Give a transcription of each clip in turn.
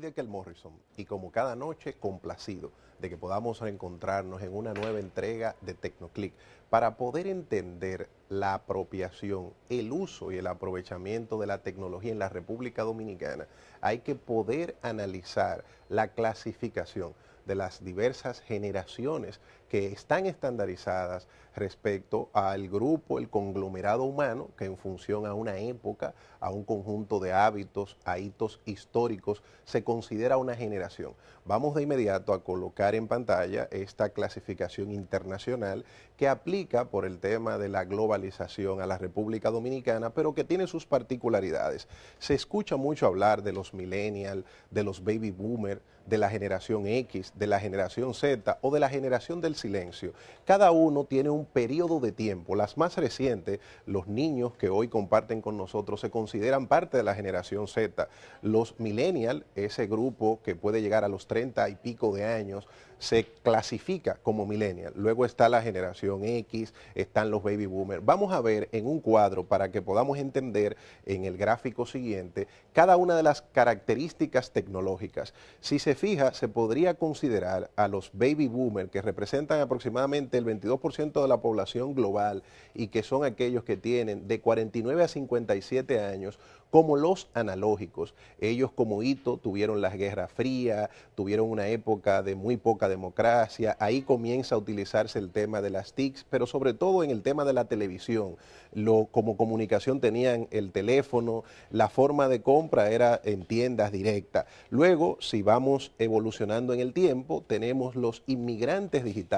de que el Morrison. Y como cada noche, complacido de que podamos encontrarnos en una nueva entrega de Tecnoclick para poder entender la apropiación, el uso y el aprovechamiento de la tecnología en la República Dominicana. Hay que poder analizar la clasificación de las diversas generaciones que están estandarizadas respecto al grupo, el conglomerado humano, que en función a una época, a un conjunto de hábitos, a hitos históricos, se considera una generación. Vamos de inmediato a colocar en pantalla esta clasificación internacional que aplica por el tema de la globalización a la República Dominicana, pero que tiene sus particularidades. Se escucha mucho hablar de los millennials, de los baby boomers, de la generación X, de la generación Z o de la generación del silencio. Cada uno tiene un periodo de tiempo. Las más recientes, los niños que hoy comparten con nosotros, se consideran parte de la generación Z. Los millennials, ese grupo que puede llegar a los 30 y pico de años, se clasifica como millennial. Luego está la generación X, están los baby boomers. Vamos a ver en un cuadro para que podamos entender en el gráfico siguiente cada una de las características tecnológicas. Si se fija, se podría considerar a los baby boomers que representan aproximadamente el 22% de la población global y que son aquellos que tienen de 49 a 57 años, como los analógicos. Ellos como hito tuvieron las guerras frías, tuvieron una época de muy poca democracia, ahí comienza a utilizarse el tema de las TICs, pero sobre todo en el tema de la televisión. Lo, como comunicación tenían el teléfono, la forma de compra era en tiendas directas. Luego, si vamos evolucionando en el tiempo, tenemos los inmigrantes digitales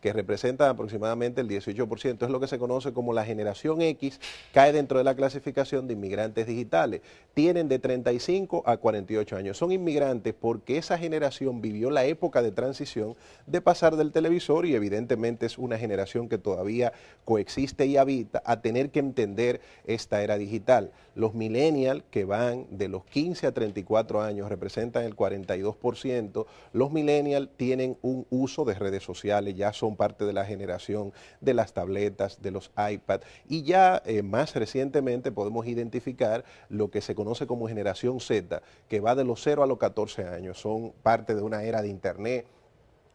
que representan aproximadamente el 18%. Es lo que se conoce como la generación X, cae dentro de la clasificación de inmigrantes digitales. Tienen de 35 a 48 años. Son inmigrantes porque esa generación vivió la época de transición de pasar del televisor y evidentemente es una generación que todavía coexiste y habita a tener que entender esta era digital. Los millennials que van de los 15 a 34 años representan el 42%. Los millennials tienen un uso de redes sociales ya son parte de la generación de las tabletas, de los iPads y ya eh, más recientemente podemos identificar lo que se conoce como generación Z, que va de los 0 a los 14 años, son parte de una era de Internet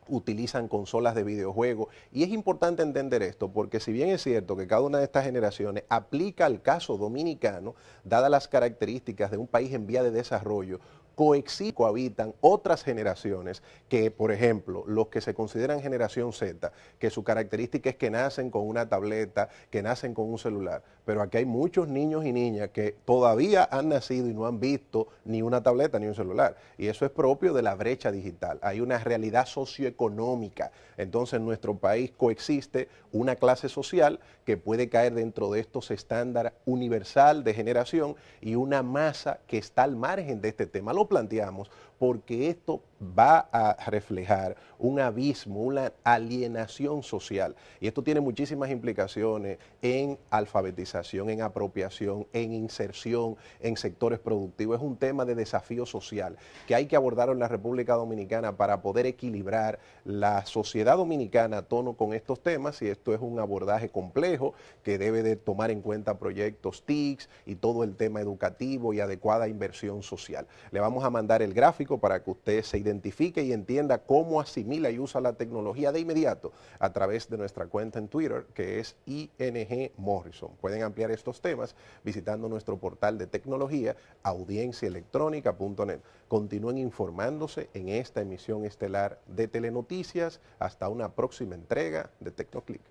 utilizan consolas de videojuegos. Y es importante entender esto, porque si bien es cierto que cada una de estas generaciones aplica al caso dominicano, dadas las características de un país en vía de desarrollo, coexisten, cohabitan otras generaciones que, por ejemplo, los que se consideran generación Z, que su característica es que nacen con una tableta, que nacen con un celular, pero aquí hay muchos niños y niñas que todavía han nacido y no han visto ni una tableta ni un celular. Y eso es propio de la brecha digital. Hay una realidad socioeconómica. Entonces, en nuestro país coexiste una clase social que puede caer dentro de estos estándares universal de generación y una masa que está al margen de este tema planteamos porque esto va a reflejar un abismo, una alienación social. Y esto tiene muchísimas implicaciones en alfabetización, en apropiación, en inserción, en sectores productivos. Es un tema de desafío social que hay que abordar en la República Dominicana para poder equilibrar la sociedad dominicana a tono con estos temas. Y esto es un abordaje complejo que debe de tomar en cuenta proyectos TICs y todo el tema educativo y adecuada inversión social. Le vamos a mandar el gráfico para que usted se identifique y entienda cómo asimila y usa la tecnología de inmediato a través de nuestra cuenta en Twitter, que es ING Morrison. Pueden ampliar estos temas visitando nuestro portal de tecnología, audienciaelectrónica.net. Continúen informándose en esta emisión estelar de Telenoticias. Hasta una próxima entrega de TecnoClick.